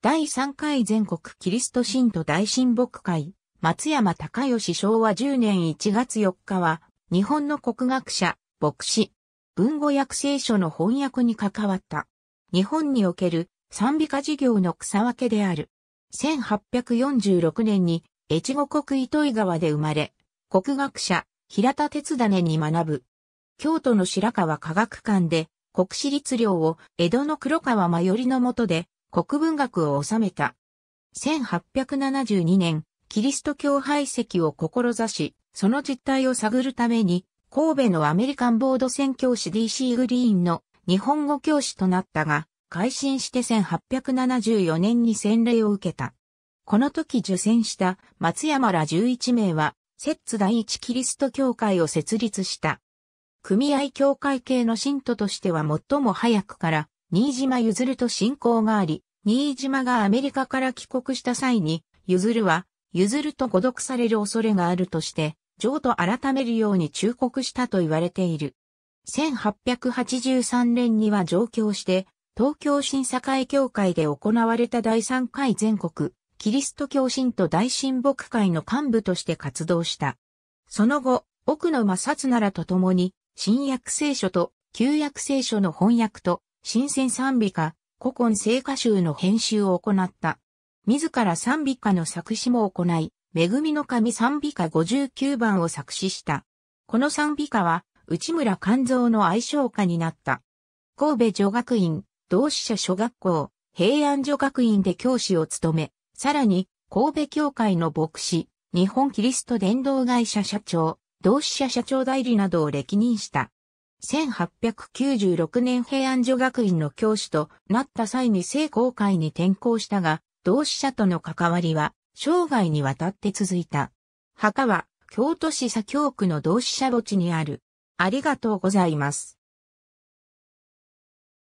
第3回全国キリスト信徒大親睦会、松山隆義昭和10年1月4日は、日本の国学者、牧師、文語訳聖書の翻訳に関わった。日本における賛美歌事業の草分けである。1846年に越後国糸井川で生まれ、国学者、平田哲種に学ぶ。京都の白川科学館で国史律令を江戸の黒川真頼のもとで国文学を収めた。1872年、キリスト教排斥を志し、その実態を探るために、神戸のアメリカンボード宣教師 DC グリーンの日本語教師となったが、改心して1874年に洗礼を受けた。この時受選した松山ら11名は、摂津第一キリスト教会を設立した。組合教会系の信徒としては最も早くから新島譲と親交があり、新島がアメリカから帰国した際に、譲は、譲ると誤読される恐れがあるとして、譲と改めるように忠告したと言われている。1883年には上京して、東京審査会協会で行われた第3回全国、キリスト教信徒大親睦会の幹部として活動した。その後、奥野正綱らと共に、新約聖書と旧約聖書の翻訳と新鮮賛美歌、古今聖歌集の編集を行った。自ら賛美歌の作詞も行い、恵みの神賛美歌59番を作詞した。この賛美歌は、内村勘蔵の愛称歌になった。神戸女学院、同志社小学校、平安女学院で教師を務め、さらに、神戸教会の牧師、日本キリスト伝道会社社長、同志社社長代理などを歴任した。1896年平安女学院の教師となった際に聖公会に転校したが、同志社との関わりは生涯にわたって続いた。墓は京都市左京区の同志社墓地にある。ありがとうございます。